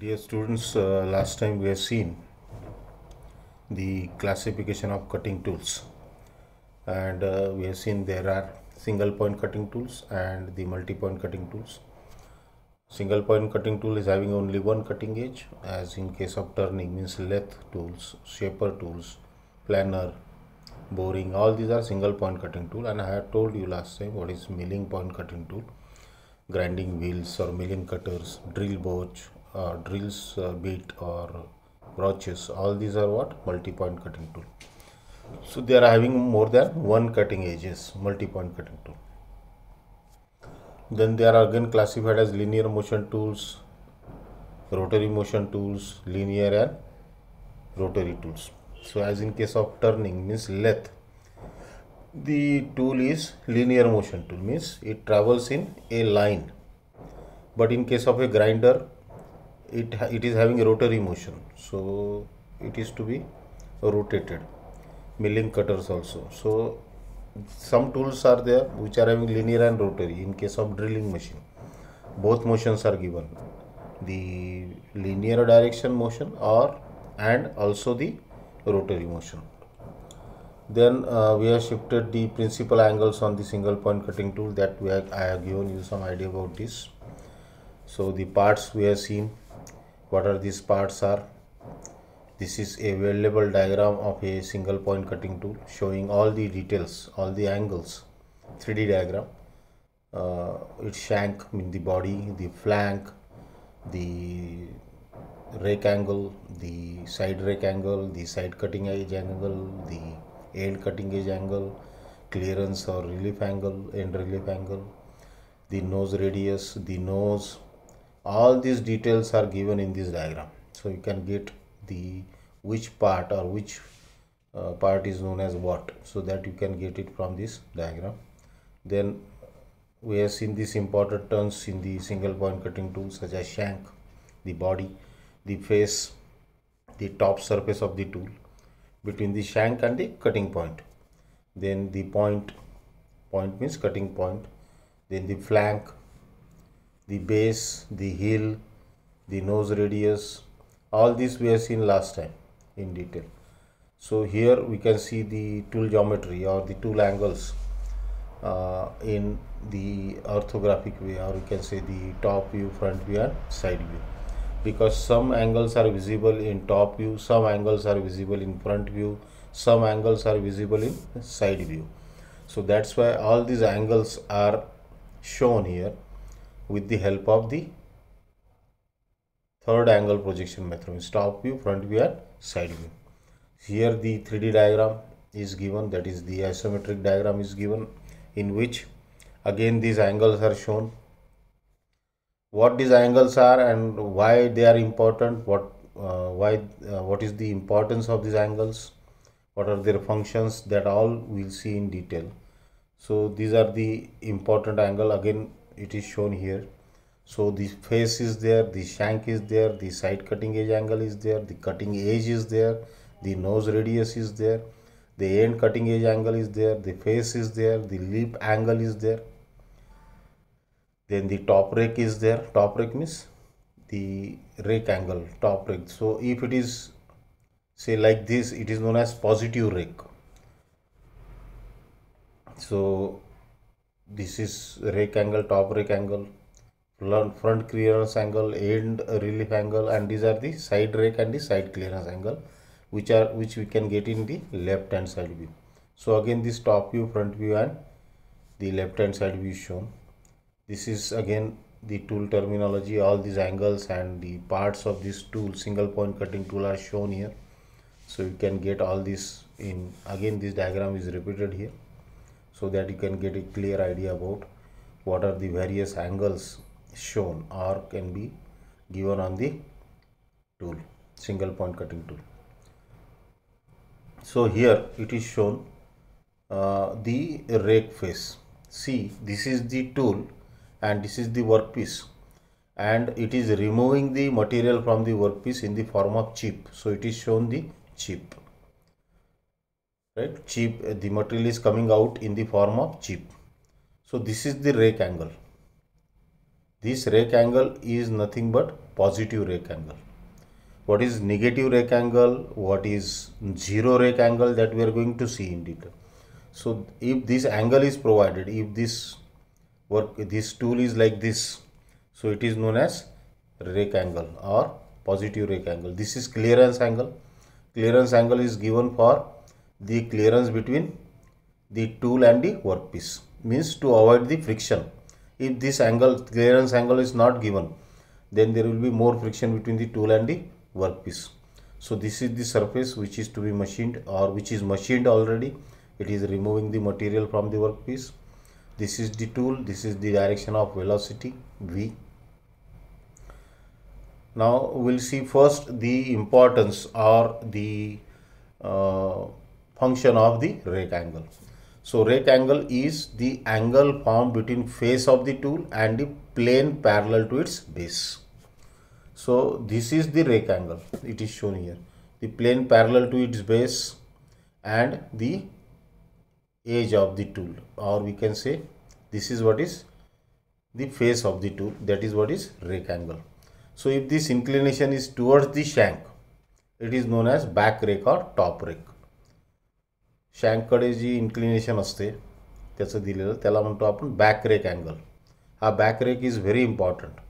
Dear students, uh, last time we have seen the classification of cutting tools and uh, we have seen there are single point cutting tools and the multi-point cutting tools. Single point cutting tool is having only one cutting edge as in case of turning means lathe tools, shaper tools, planer, boring all these are single point cutting tool and I have told you last time what is milling point cutting tool, grinding wheels or milling cutters, drill boards uh, drills uh, bit or broaches all these are what multi-point cutting tool so they are having more than one cutting edges multi-point cutting tool then they are again classified as linear motion tools rotary motion tools linear and rotary tools so as in case of turning means lathe the tool is linear motion tool means it travels in a line but in case of a grinder it, it is having a rotary motion so it is to be rotated milling cutters also so some tools are there which are having linear and rotary in case of drilling machine both motions are given the linear direction motion or and also the rotary motion then uh, we have shifted the principal angles on the single point cutting tool that we have, I have given you some idea about this so the parts we have seen what are these parts are this is a available diagram of a single point cutting tool showing all the details all the angles 3d diagram uh, its shank mean the body the flank the rake angle the side rake angle the side cutting edge angle the end cutting edge angle clearance or relief angle end relief angle the nose radius the nose all these details are given in this diagram so you can get the which part or which uh, part is known as what so that you can get it from this diagram then we have seen these important terms in the single point cutting tool such as shank the body the face the top surface of the tool between the shank and the cutting point then the point point means cutting point then the flank the base, the heel, the nose radius, all these we have seen last time in detail. So here we can see the tool geometry or the tool angles uh, in the orthographic way or you can say the top view, front view and side view because some angles are visible in top view, some angles are visible in front view, some angles are visible in side view. So that's why all these angles are shown here with the help of the third angle projection method means top view front view and side view here the 3d diagram is given that is the isometric diagram is given in which again these angles are shown what these angles are and why they are important what uh, why uh, what is the importance of these angles what are their functions that all we'll see in detail so these are the important angle again it is shown here so the face is there the shank is there the side cutting edge angle is there the cutting edge is there the nose radius is there the end cutting edge angle is there the face is there the lip angle is there then the top rake is there top rake means the rake angle top rake so if it is say like this it is known as positive rake so this is rake angle top rake angle front clearance angle end relief angle and these are the side rake and the side clearance angle which are which we can get in the left hand side view so again this top view front view and the left hand side view shown this is again the tool terminology all these angles and the parts of this tool single point cutting tool are shown here so you can get all this in again this diagram is repeated here so that you can get a clear idea about what are the various angles shown or can be given on the tool single point cutting tool so here it is shown uh, the rake face see this is the tool and this is the workpiece and it is removing the material from the workpiece in the form of chip so it is shown the chip right chip uh, the material is coming out in the form of chip so this is the rake angle this rake angle is nothing but positive rake angle what is negative rake angle what is zero rake angle that we are going to see in detail so if this angle is provided if this work this tool is like this so it is known as rake angle or positive rake angle this is clearance angle clearance angle is given for the clearance between the tool and the workpiece means to avoid the friction if this angle clearance angle is not given then there will be more friction between the tool and the workpiece so this is the surface which is to be machined or which is machined already it is removing the material from the workpiece this is the tool this is the direction of velocity v now we'll see first the importance or the uh, function of the angle. So angle is the angle formed between face of the tool and the plane parallel to its base. So this is the rake angle. It is shown here. The plane parallel to its base and the edge of the tool or we can say this is what is the face of the tool that is what is rake angle. So if this inclination is towards the shank it is known as back rake or top rake. शँककडे जी inclination असते त्याचं दिलेलं त्याला म्हणतो आपण back rake angle हा back rake is very important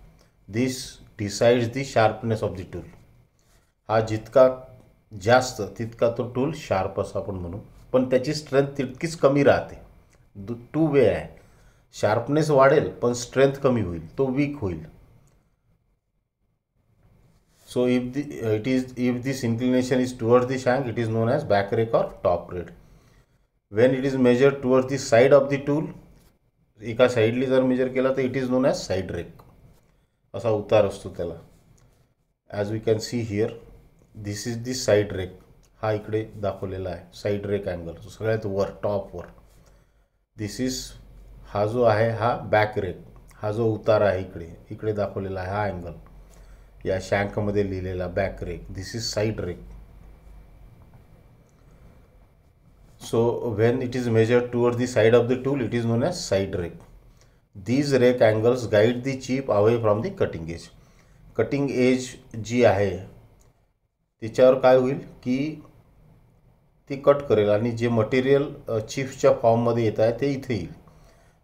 this decides the sharpness of the tool हा जितका जास्त तितका तो टूल शार्प असं आपण म्हणू पण त्याची स्ट्रेंथ तितकीच कमी राहते टू वे आहे शार्पनेस वाढेल पण स्ट्रेंथ कमी होईल तो वीक होईल so if the it is if this inclination is toward the shank it is known as back rake or top rake when it is measure towards the side of the tool एका साईडली जर measure केला तर it is known as side rake असा उतार असतो त्याला as we can see here this is the side rake हा इकडे दाखवलेला आहे साईड रेक अँगल सगळ्यात वर टॉपवर दिस इज हा जो आहे हा बॅक रेक हा जो उतार आहे इकडे इकडे दाखवलेला आहे हा अँगल या शँकमध्ये लिहिलेला back rake this is side rake so when it is measure toward the side of the tool it is known as side rake. These rake angles guide the chip away from the cutting edge cutting edge जी आहे त्याच्यावर काय होईल की ती cut करेल आणि जे मटेरियल चिप्सच्या फॉर्ममध्ये येत आहे ते इथे येईल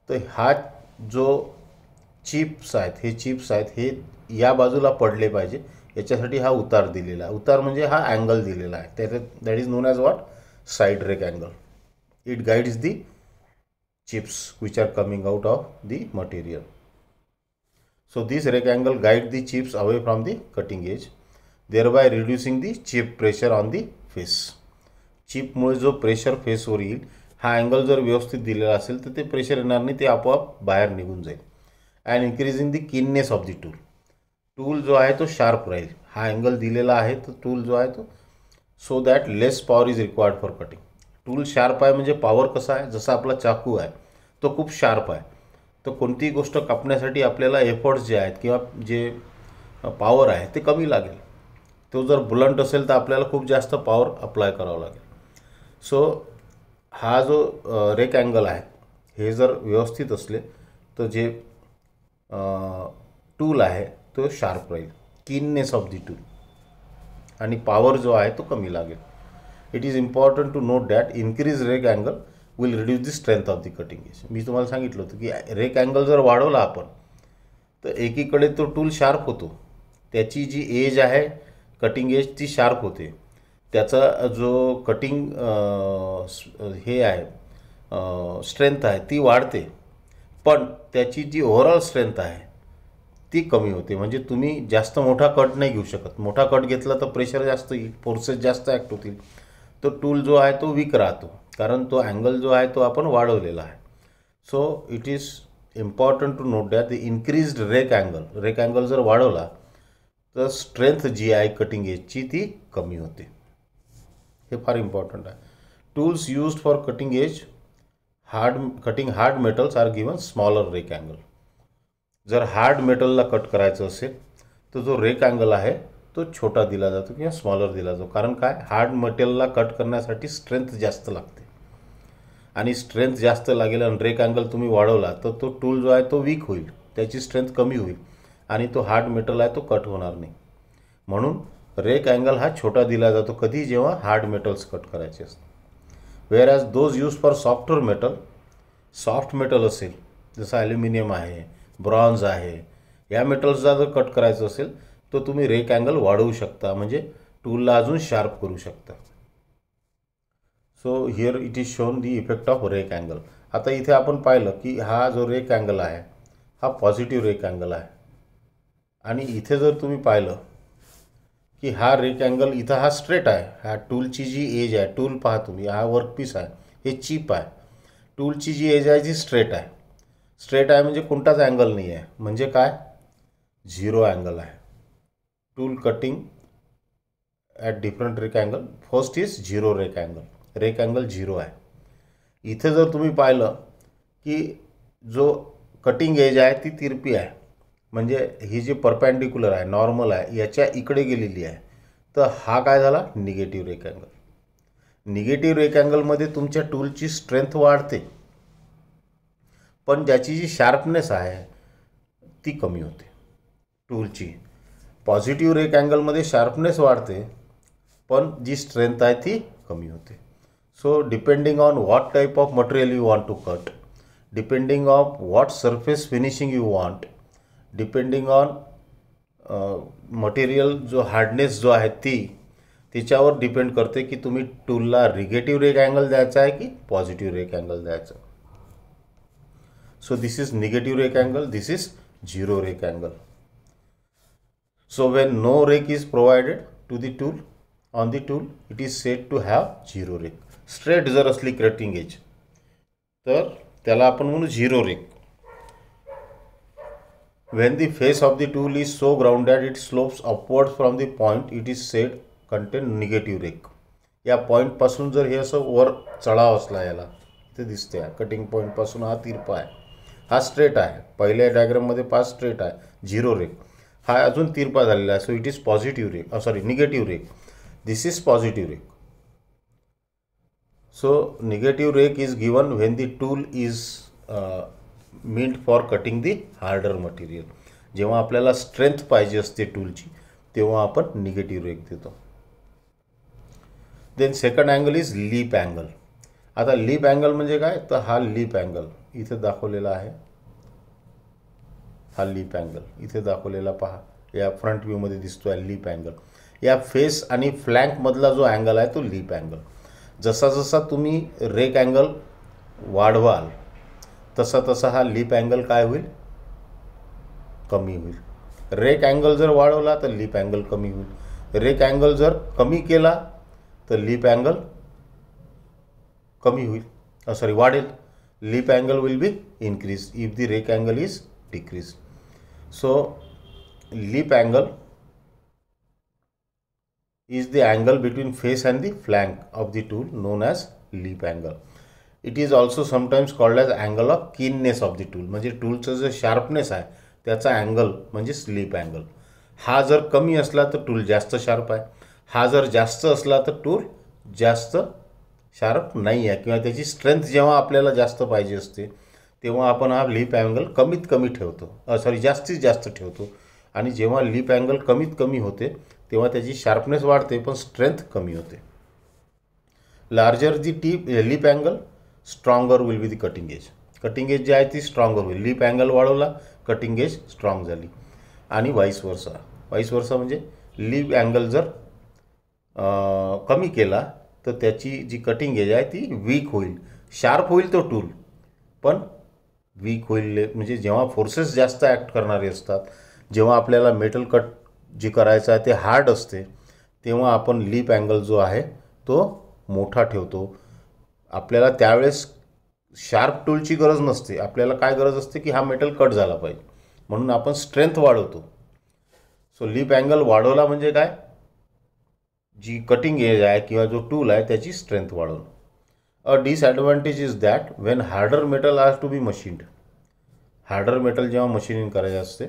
तर हा जो चिप्स आहेत हे चिप्स आहेत हे या बाजूला पडले पाहिजे याच्यासाठी हा उतार दिलेला आहे उतार म्हणजे हा अँगल दिलेला आहे त्याच्यात that is known as what side rake angle. It guides the chips which are coming out of the material. So this rake angle guides the chips away from the cutting edge, thereby reducing the chip pressure on the face. Chip mule jo pressure face or yield, ha angle jar vyavasthit dilela asel the pressure enar nahi te aapoap bahar nigun jail. And increasing the keenness of the tool. Tool jo aahe to sharp rahel. High angle dilela aahe to tool jo aahe to so that less power is required for cutting tool sharp आहे म्हणजे power कसा आहे जसा आपला चाकू आहे तो खूप शार्प आहे तर कोणतीही गोष्ट कापण्यासाठी आपल्याला एफर्ट्स जे आहेत किंवा जे पॉवर आहे ते कमी लागेल तो जर बुलंट असेल तर आपल्याला खूप जास्त पॉवर अप्लाय करावं लागेल सो हा जो रेक अँगल आहे हे जर व्यवस्थित असले तर जे टूल आहे तो शार्प राहील किननेस ऑफ दी टूल आणि पॉवर जो आहे तो कमी लागेल it is important to note that increase rake angle will reduce the strength of the cutting edge मी तुम्हाला सांगितलं होतं की रेक अँगल जर वाढवला आपण तर एकीकडे तो टूल शार्प होतो त्याची जी एज आहे कटिंग एज ती शार्प होते त्याचा जो कटिंग हे आहे स्ट्रेंथ आहे ती वाढते पण त्याची जी ओव्हरऑल स्ट्रेंथ आहे ती कमी होते म्हणजे तुम्ही जास्त मोठा कट नाही घेऊ शकत मोठा कट घेतला तर प्रेशर जास्त येईल फोर्सेस जास्त ॲक्ट होतील तो टूल जो आहे तो वीक राहतो कारण तो अँगल जो आहे तो आपण वाढवलेला आहे so it is important to note that the increased rake angle rake angle जर वाढवला तर स्ट्रेंथ जी आहे कटिंग एजची ती कमी होते हे फार इम्पॉर्टंट आहे tools used for cutting edge hard cutting hard metals are given smaller rake angle जर हार्ड मेटलला कट करायचं असेल तर जो रेक अँगल आहे तो छोटा दिला जातो किंवा स्मॉलर दिला जातो कारण काय हार्ड मटेरियलला कट करण्यासाठी स्ट्रेंथ जास्त लागते आणि स्ट्रेंथ जास्त लागेल आणि रेक अँगल तुम्ही वाढवला तर तो टूल जो आहे तो वीक होईल त्याची स्ट्रेंथ कमी होईल आणि तो हार्ड मेटल आहे तो कट होणार नाही म्हणून रेक अँगल हा छोटा दिला जातो कधी जेव्हा हार्ड मेटल्स कट करायचे असतात where as those use for software metal soft metal असेल जसं ॲल्युमिनियम आहे ब्रॉन्ज आहे या मेटल्सचा जर कट करायचं असेल तर तुम्ही रेक अँगल वाढवू शकता म्हणजे टूलला अजून शार्प करू शकता so here it is shown the effect of rake angle आता इथे आपण पाहिलं की हा जो रेक अँगल आहे हा पॉझिटिव्ह रेक अँगल आहे आणि इथे जर तुम्ही पाहिलं की हा रेक अँगल इथं हा स्ट्रेट आहे हा टूलची जी एज आहे टूल पहा तुम्ही हा वर्कपीस आहे हे चीप आहे टूलची जी एज आहे जी स्ट्रेट आहे स्ट्रेट आहे म्हणजे कोणताच अँगल नाही आहे म्हणजे काय झिरो अँगल आहे tool cutting at different rake angle first is zero rake angle rake angle zero आहे इथे जर तुम्ही पाहिलं की जो कटिंग एज आहे ती तिरपी आहे म्हणजे ही जी परपॅन्डिक्युलर आहे नॉर्मल आहे याच्या इकडे गेलेली आहे तर हा काय झाला negative rake angle negative rake अँगलमध्ये तुमच्या टूलची स्ट्रेंथ वाढते पण ज्याची जी शार्पनेस आहे ती कमी होते टूलची पॉझिटिव्ह रेक अँगलमध्ये शार्पनेस वाढते पण जी स्ट्रेंथ आहे ती कमी होते so depending on what type of material you want to cut depending of what surface finishing you want depending on material जो हार्डनेस जो आहे ती तिच्यावर डिपेंड करते की तुम्ही टूलला रिगेटिव्ह रेक अँगल द्यायचा आहे की पॉझिटिव्ह रेक अँगल द्यायचं so this is negative rake angle, this is zero rake angle. So when no rake is provided to the tool on the tool it is said to have zero rake straight जर असली cutting edge तर त्याला आपण म्हणू zero rake when the face of the tool is so grounded it slopes upward from the point it is said contain negative rake या पॉईंटपासून जर हे असं वर चढाव असला याला इथे दिसते कटिंग पॉईंटपासून हा तिरपा आहे हा स्ट्रेट आहे पहिल्या डायग्राममध्ये पाच स्ट्रेट आहे झिरो रेक हा अजून तिरपा झालेला आहे so it is positive rake sorry negative rake this is positive rake so negative rake is given when the tool is meant for cutting the harder material जेव्हा आपल्याला स्ट्रेंथ पाहिजे असते टूलची तेव्हा आपण निगेटिव्ह रेक देतो then second angle is lip angle आता lip angle म्हणजे काय तर हा लीप अँगल इथे दाखवलेला आहे हा लीप अँगल इथे दाखवलेला पहा या फ्रंट व्ह्यूमध्ये दिसतो आहे लीप अँगल या फेस आणि फ्लँकमधला जो अँगल आहे तो लीप अँगल जसा जसा तुम्ही रेक अँगल वाढवाल तसा तसा हा लीप अँगल काय होईल कमी होईल रेक अँगल जर वाढवला तर लीप अँगल कमी होईल रेक अँगल जर कमी केला तर लीप अँगल कमी होईल सॉरी वाढेल leap angle will be increased if the rake angle is decreased. So leap angle is the angle between face and the flank of the tool known as leap angle. It is also sometimes called as angle of keenness of the tool म्हणजे tool जे sharpness आहे त्याचा that's म्हणजे sleep angle. हा जर कमी असला tool tool sharp sharp आहे हा जर जास्त tool तर शार्प नाही आहे किंवा त्याची स्ट्रेंथ जेव्हा आपल्याला जास्त पाहिजे असते तेव्हा आपण हा लिप अँगल कमीत कमी ठेवतो सॉरी जास्तीत जास्त ठेवतो आणि जेव्हा लिप अँगल कमीत कमी होते तेव्हा त्याची शार्पनेस वाढते पण स्ट्रेंथ कमी होते लार्जर जी tip lip angle stronger will be the cutting edge cutting edge जी आहे ती स्ट्रॉंगर होईल लिप अँगल वाढवला कटिंग एज स्ट्रॉंग झाली आणि वाईस वर्षा वाईस वर्षा म्हणजे लिप अँगल जर कमी केला तर त्याची जी कटिंग एज आहे ती वीक होईल शार्प होईल तो टूल पण वीक होईल म्हणजे जेव्हा फोर्सेस जास्त ॲक्ट करणारे असतात जेव्हा आपल्याला मेटल कट जे करायचं आहे ते हार्ड असते तेव्हा आपण लीप अँगल जो आहे तो मोठा ठेवतो आपल्याला त्यावेळेस शार्प टूलची गरज नसते आपल्याला काय गरज असते की हा मेटल कट झाला पाहिजे म्हणून आपण स्ट्रेंथ वाढवतो सो लीप अँगल वाढवला म्हणजे काय जी कटिंग एज आहे किंवा जो टूल आहे त्याची स्ट्रेंथ वाढवणं a disadvantage is that when harder metal has to be machined harder metal जेव्हा मशीनिंग करायचे असते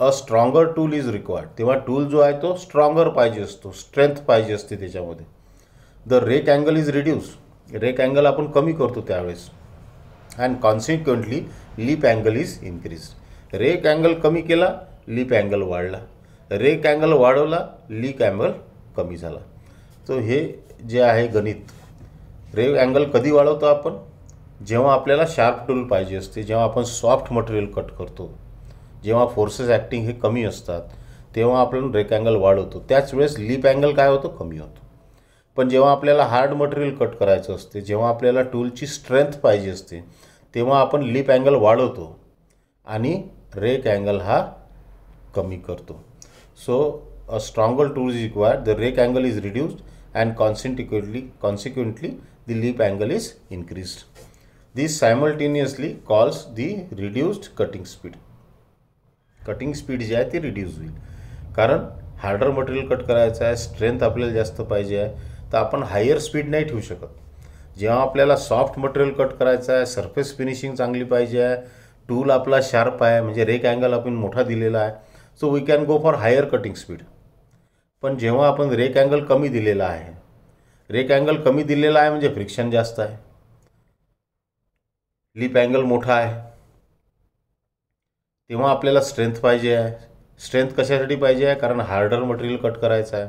a stronger tool is required तेव्हा टूल जो आहे तो स्ट्रॉंगर पाहिजे असतो स्ट्रेंथ पाहिजे असते त्याच्यामध्ये the rake angle is reduce rake angle आपण कमी करतो त्यावेळेस and consequently lip angle is increase rake angle कमी केला लीप अँगल वाढला रेक अँगल वाढवला लीप अँगल कमी झाला तर हे जे आहे गणित रेव अँगल कधी वाढवतो आपण जेव्हा आपल्याला शार्प टूल पाहिजे असते जेव्हा आपण सॉफ्ट मटेरियल कट करतो जेव्हा फोर्सेस ॲक्टिंग हे कमी असतात तेव्हा आपण रेक अँगल वाढवतो त्याच वेळेस लीप अँगल काय होतो कमी होतो पण जेव्हा आपल्याला हार्ड मटेरियल कट करायचं असते जेव्हा आपल्याला टूलची स्ट्रेंथ पाहिजे असते तेव्हा आपण लीप अँगल वाढवतो आणि रेक अँगल हा कमी करतो सो a stronger tool is required, the rake angle is reduced and consequently, consequently the leap angle is increased. This simultaneously calls the reduced cutting speed. Cutting speed जी आहे ती reduce होईल कारण हार्डर मटेरियल कट करायचं आहे strength आपल्याला जास्त पाहिजे आहे तर आपण हायर स्पीड नाही ठेवू शकत जेव्हा आपल्याला सॉफ्ट मटेरियल कट करायचं आहे सरफेस फिनिशिंग चांगली पाहिजे आहे टूल आपला शार्प आहे म्हणजे रेक अँगल आपण मोठा दिलेला आहे so we can go for higher cutting speed पण जेव्हा आपण रेक अँगल कमी दिलेला आहे रेक अँगल कमी दिलेला आहे म्हणजे फ्रिक्शन जास्त आहे लिप अँगल मोठा आहे तेव्हा आपल्याला स्ट्रेंथ पाहिजे आहे स्ट्रेंथ कशासाठी पाहिजे आहे कारण हार्डर मटेरियल कट करायचं आहे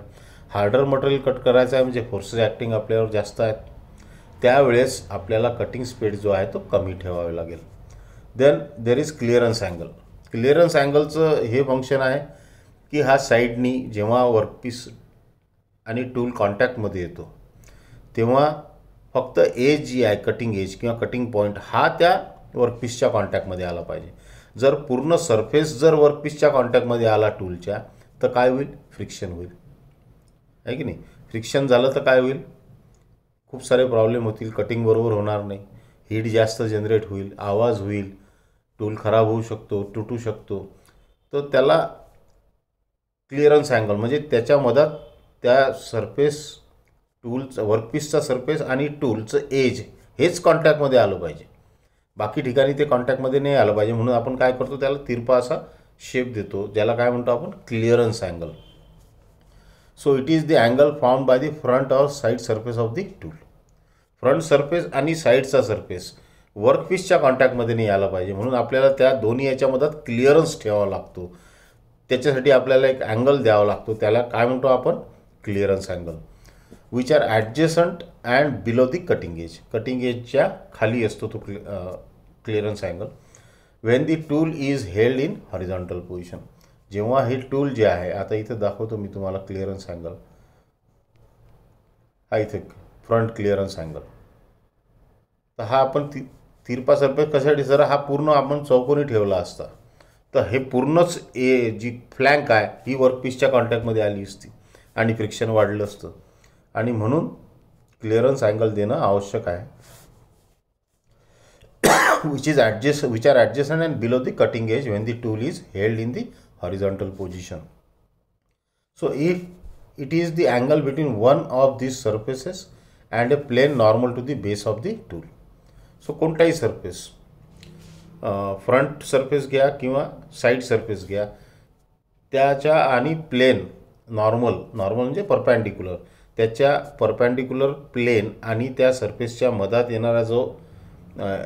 हार्डर मटेरियल कट करायचं आहे म्हणजे फोर्सेस ॲक्टिंग आपल्यावर जास्त आहेत त्यावेळेस आपल्याला कटिंग स्पीड जो आहे तो कमी ठेवावा लागेल then there is clearance angle clearance अँगलचं हे फंक्शन आहे की हा साईडनी जेव्हा वर्कपीस आणि टूल कॉन्टॅक्टमध्ये येतो तेव्हा फक्त एज जी आहे कटिंग एज किंवा कटिंग पॉईंट हा त्या वर्कपीसच्या कॉन्टॅक्टमध्ये आला पाहिजे जर पूर्ण सरफेस जर वर्कपीसच्या कॉन्टॅक्टमध्ये आला टूलच्या तर काय होईल फ्रिक्शन होईल आहे की नाही फ्रिक्शन झालं तर काय होईल खूप सारे प्रॉब्लेम होतील कटिंग बरोबर होणार नाही हीट जास्त जनरेट होईल आवाज होईल टूल खराब होऊ शकतो तुटू शकतो तर त्याला क्लिअरन्स अँगल म्हणजे त्याच्या मधात त्या सरफेस टूलचं वर्कपीसचा सरफेस आणि टूलचं एज हेच कॉन्टॅक्टमध्ये आलं पाहिजे बाकी ठिकाणी ते कॉन्टॅक्टमध्ये नाही आलं पाहिजे म्हणून आपण काय करतो त्याला तिरपा असा शेप देतो ज्याला काय म्हणतो आपण clearance angle so it is the angle form by the front or side surface of the tool front surface आणि साईडचा सरफेस वर्कपीसच्या कॉन्टॅक्टमध्ये नाही आलं पाहिजे म्हणून आपल्याला त्या दोन्ही याच्या मधात क्लिअरन्स ठेवावा लागतो त्याच्यासाठी आपल्याला एक अँगल द्यावा लागतो त्याला काय म्हणतो आपण clearance angle which are adjacent and below the cutting edge cutting एजच्या खाली असतो तो clearance angle when the tool is held in horizontal position जेव्हा हे टूल जे आहे आता इथं दाखवतो मी तुम्हाला क्लिअरन्स अँगल हा इथे फ्रंट क्लिअरन्स अँगल तर हा आपण ती तिरपासरपे कशासाठी जरा हा पूर्ण आपण चौकोनी ठेवला असता तर हे पूर्णच ए जी फ्लँक आहे ही वर्कपीसच्या कॉन्टॅक्टमध्ये आली असती आणि फ्रिक्शन वाढलं असतं आणि म्हणून क्लिअरन्स अँगल देणं आवश्यक आहे which is adjacent which are adjacent and below the cutting edge when the tool is held in the horizontal position so if it is the angle between one of this surfaces and a plane normal to the base of the tool so कोणताही surface front surface घ्या किंवा side surface घ्या त्याच्या आणि plain normal normal म्हणजे परपँडिक्युलर त्याच्या perpendicular plain आणि त्या सरफेसच्या मधात येणारा जो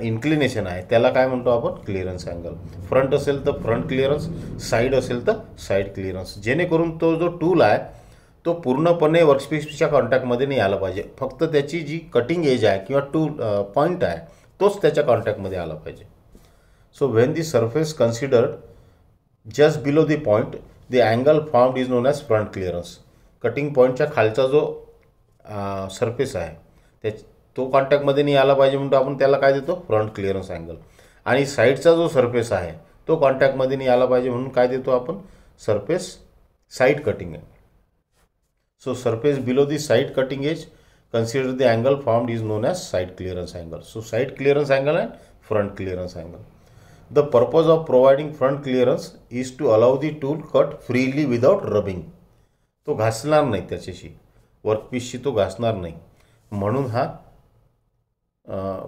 इन्क्लिनेशन आहे त्याला काय म्हणतो आपण क्लिअरन्स अँगल फ्रंट असेल तर फ्रंट क्लिअरन्स साईड असेल तर साईड क्लिअरन्स जेणेकरून तो जो टूल आहे तो पूर्णपणे वर्कस्पेसच्या कॉन्टॅक्टमध्ये नाही आला पाहिजे फक्त त्याची जी कटिंग एज आहे किंवा टूल पॉईंट आहे तोच त्याच्या कॉन्टॅक्टमध्ये आला पाहिजे So when the surface considered just below the point, the angle formed is known as front clearance. Cutting पॉईंटच्या खालचा जो सरफेस आहे त्या तो कॉन्टॅक्टमध्ये नाही आला पाहिजे म्हणतो आपण त्याला काय देतो फ्रंट क्लिअरन्स अँगल आणि साईडचा जो सरफेस आहे तो कॉन्टॅक्टमध्ये नाही आला पाहिजे म्हणून काय देतो आपण सरफेस साईड कटिंग आहे so surface below the side cutting edge consider the angle formed is known as side clearance angle so side clearance angle and front clearance angle the purpose of providing front clearance is to allow the tool cut freely without rubbing तो घासणार नाही त्याच्याशी वर्कपीसशी तो घासणार नाही म्हणून हा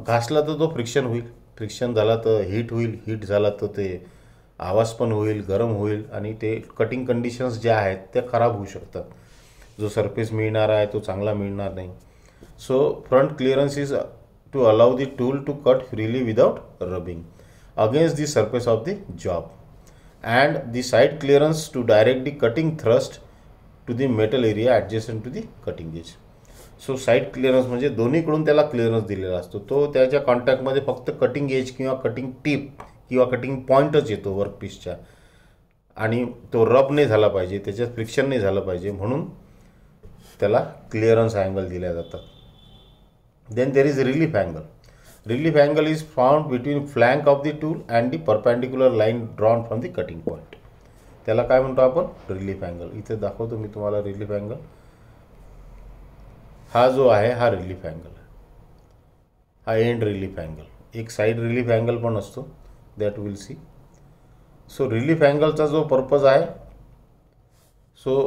घासला तर तो फ्रिक्शन होईल फ्रिक्शन झाला तर हीट होईल हीट झाला तर ते आवाज पण होईल गरम होईल आणि ते कटिंग कंडिशन्स ज्या आहेत त्या खराब होऊ शकतात जो सरफेस मिळणार आहे तो चांगला मिळणार नाही so front clearance is to allow the tool to cut freely without rubbing against the surface of the job and the side clearance to direct the cutting thrust to the metal area adjacent to the cutting edge. So side clearance म्हणजे दोन्हीकडून त्याला clearance दिलेला असतो तो त्याच्या कॉन्टॅक्टमध्ये फक्त cutting edge किंवा कटिंग टिप किंवा कटिंग पॉईंटच येतो वर्कपीसच्या आणि तो रब नाही झाला पाहिजे त्याच्यात फ्रिक्शन नाही झालं पाहिजे म्हणून त्याला क्लिअरन्स अँगल दिल्या जातात then there is relief angle relief angle is found between flank of the tool and the perpendicular line drawn from the cutting point. त्याला काय म्हणतो आपण रिलीफ अँगल इथे दाखवतो मी तुम्हाला रिलीफ अँगल हा जो आहे हा रिलीफ अँगल हा एंड रिलीफ अँगल एक साईड रिलीफ अँगल पण असतो that will see so relief अँगलचा जो पर्पज आहे so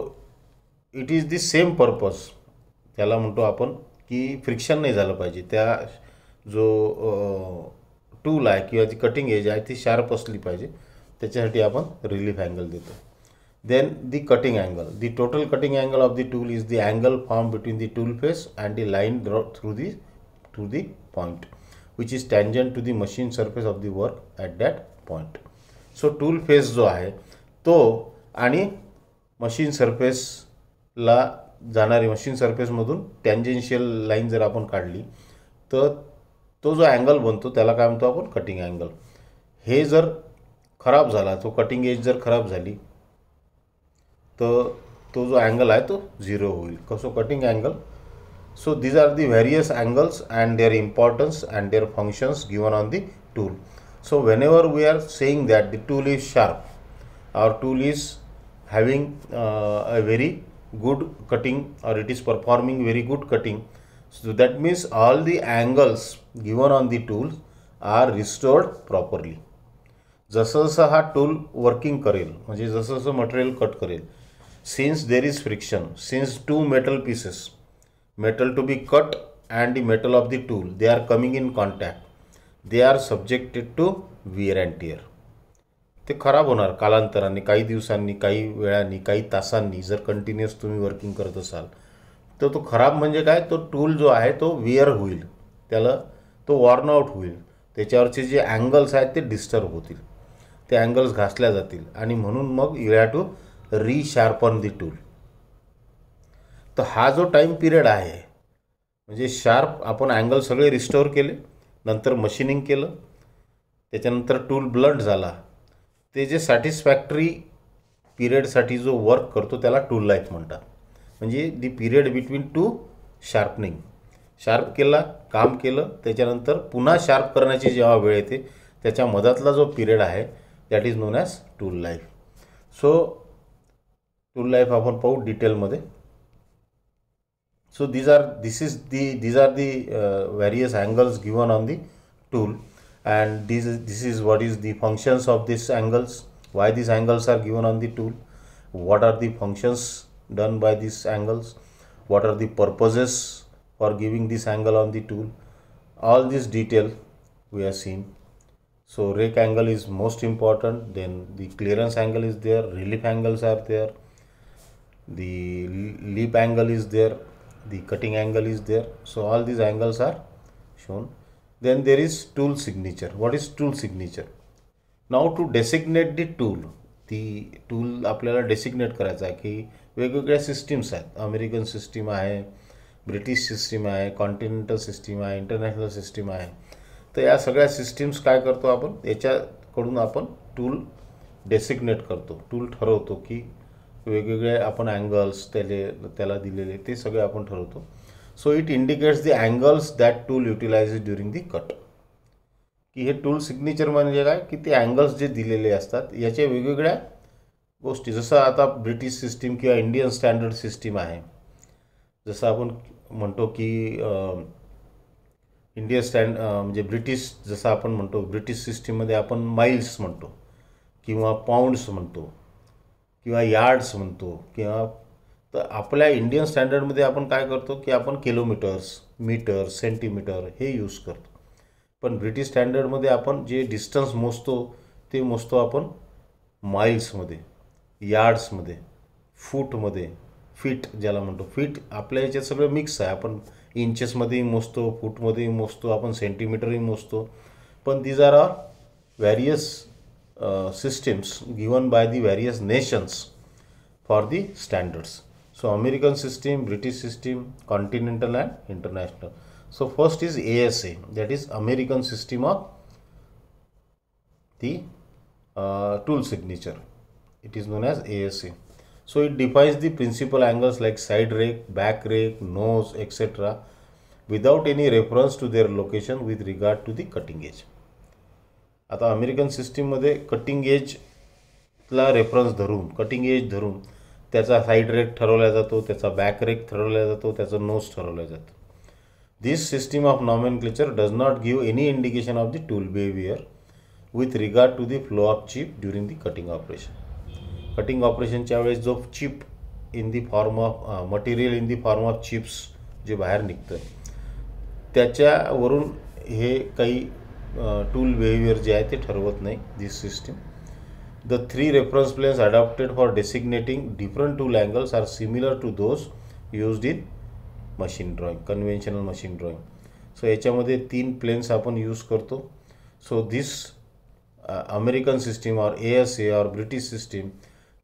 it is the same purpose त्याला म्हणतो आपण की फ्रिक्शन नाही झालं पाहिजे त्या जो टूल आहे किंवा जी कटिंग एज आहे ती शार्प असली पाहिजे त्याच्यासाठी आपण रिलीफ अँगल देतो then the cutting angle the total cutting angle of the tool is the angle form between the tool face and the line draw through the through the point which is tangent to the machine surface of the work at that point so tool face जो आहे तो आणि machine सरफेसला जाणारी machine सर्फेसमधून tangential line जर आपण काढली तर तो जो एंगल बनतो त्याला काय म्हणतो आपण कटिंग अँगल हे जर खराब झाला तो कटिंग एज जर खराब झाली तर तो जो अँगल आहे तो झिरो होईल कसो cutting angle so these are the various angles and their importance and their functions given on the tool so whenever we are saying that the tool is sharp our tool is having a very good cutting or it is performing very good cutting So that means all the angles given on the tool are restored properly जसं जसं हा tool working करेल म्हणजे जसं जसं material cut करेल since there is friction since two metal pieces metal to be cut and the metal of the tool they are coming in contact they are subjected to wear and tear ते खराब होणार कालांतराने काही दिवसांनी काही वेळांनी काही तासांनी जर कंटिन्युअस तुम्ही वर्किंग करत असाल तर तो खराब म्हणजे काय तो टूल जो आहे तो विअर होईल त्याला तो वॉर्न आउट होईल त्याच्यावरचे जे अँगल्स आहेत ते डिस्टर्ब होतील ते अँगल्स घासल्या जातील आणि म्हणून मग you have to resharpen the tool तर हा जो टाईम पिरियड आहे म्हणजे शार्प आपण अँगल सगळे रिस्टोअर केले नंतर मशिनिंग केलं त्याच्यानंतर टूल ब्लंट झाला ते जे सॅटिस्फॅक्टरी पिरियडसाठी जो वर्क करतो त्याला टूल लाईफ म्हणतात म्हणजे the period between two sharpening sharp केला काम केलं त्याच्यानंतर पुन्हा शार्प करण्याची जेव्हा वेळ येते त्याच्या मधातला जो पिरियड आहे that is known as tool life so tool life आपण पाहू डिटेलमध्ये so these are this is the these are the various angles given on the tool and this is is is is the functions of this angles why this angles are given on the tool what are the functions done by these angles what are the purposes for giving this angle on the tool all this detail we have seen so rake angle is most important then the clearance angle is there relief angles are there the leap angle is there the cutting angle is there so all these angles are shown then there is tool signature what is tool signature now to designate the tool ती tool आपल्याला designate करायचा आहे की वेगवेगळ्या systems आहेत American system आहे British system आहे continental system आहे इंटरनॅशनल सिस्टीम आहे तर या सगळ्या सिस्टीम्स काय करतो आपण याच्याकडून आपण टूल डेसिग्नेट करतो टूल ठरवतो की वेगवेगळे आपण अँगल्स त्याले त्याला दिलेले ते सगळे आपण ठरवतो so it indicates the angles that tool utilize during the cut की हे टूल सिग्नेचर म्हणजे काय की ते अँगल्स जे दिलेले असतात याच्या वेगवेगळ्या गोष्टी जसं आता ब्रिटिश सिस्टीम किंवा इंडियन स्टँडर्ड सिस्टीम आहे जसं आपण म्हणतो की इंडियन स्टँड म्हणजे ब्रिटिश जसं आपण म्हणतो ब्रिटिश सिस्टीममध्ये आपण माईल्स म्हणतो किंवा पाऊंड्स म्हणतो किंवा यार्ड्स म्हणतो किंवा तर आपल्या इंडियन स्टँडर्डमध्ये आपण काय करतो की आपण किलोमीटर्स मीटर सेंटीमीटर हे यूज करतो पण ब्रिटिश स्टँडर्डमध्ये आपण जे डिस्टन्स मोजतो ते मोजतो आपण माईल्समध्ये यार्ड्समध्ये फूटमध्ये फिट ज्याला म्हणतो फिट आपल्या याच्यात सगळं मिक्स आहे आपण इंचेसमध्येही मोजतो फूटमध्येही मोजतो आपण सेंटीमीटरही मोजतो पण these are are various systems given by the various nations for the standards so American system British system continental and international So first is ASA that is American system of the uh, tool signature. It is known as ASA. So it defines the principal angles like side rake, back rake, nose etc without any reference to their location with regard to the cutting edge. आता American सिस्टीममध्ये cutting एजला reference धरून cutting edge धरून त्याचा side rake ठरवला जातो त्याचा back rake ठरवला जातो त्याचा नोज ठरवला जातो This system of nomenclature does not give any indication of the tool behavior with regard to the flow of chip during the cutting operation. Cutting ऑपरेशनच्या वेळेस जो chip in the form of material in the form of chips जे बाहेर निघतं त्याच्यावरून हे काही tool uh, behaviour जे आहे ते ठरवत नाही this system the three reference planes adopted for designating different tool angles are similar to those used in machine drawing conventional machine drawing so याच्यामध्ये तीन प्लेन्स आपण यूज करतो सो धिस अमेरिकन सिस्टीम और ए एस ए और British system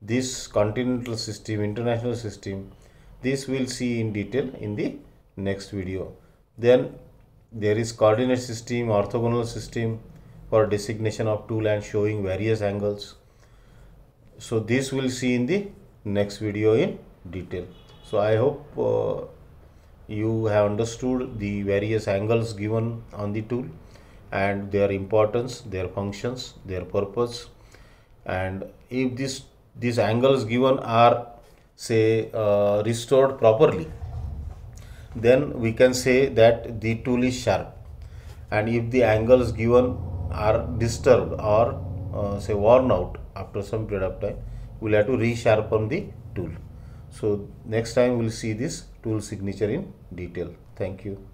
this continental system international system this will see in detail in the next video then there is coordinate system orthogonal system for designation of tool and showing various angles so this will see in the next video in detail so I hope you have understood the various angles given on the tool and their importance, their functions, their purpose. And if this, these angles given are say uh, restored properly, then we can say that the tool is sharp. And if the angles given are disturbed or uh, say worn out after some period of time, we'll have to resharpen the tool. So next time we'll see this tool signature in detail. Thank you.